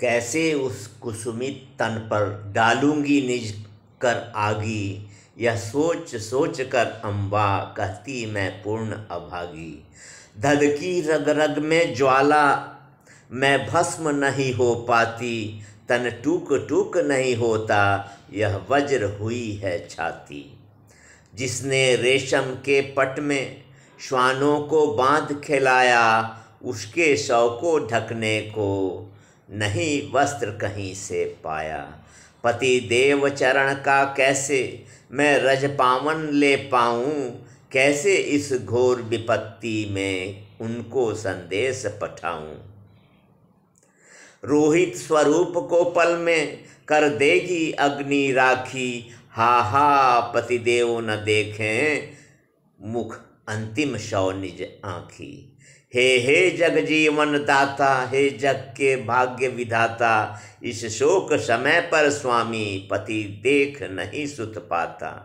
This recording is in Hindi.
कैसे उस कुसुमित तन पर डालूंगी निज कर आगी यह सोच सोच कर अम्बा कहती मैं पूर्ण अभागी धदकी रग रग में ज्वाला मैं भस्म नहीं हो पाती तन टूक टूक नहीं होता यह वज्र हुई है छाती जिसने रेशम के पट में श्वानों को बांध खिलाया उसके शव को ढकने को नहीं वस्त्र कहीं से पाया पति देव चरण का कैसे मैं रज पावन ले पाऊँ कैसे इस घोर विपत्ति में उनको संदेश पठाऊं रोहित स्वरूप को पल में कर देगी अग्नि राखी हा हा पतिदेव न देखें मुख अंतिम शव निज आँखी हे हे जग जीवन दाता हे जग के भाग्य विधाता इस शोक समय पर स्वामी पति देख नहीं सुत पाता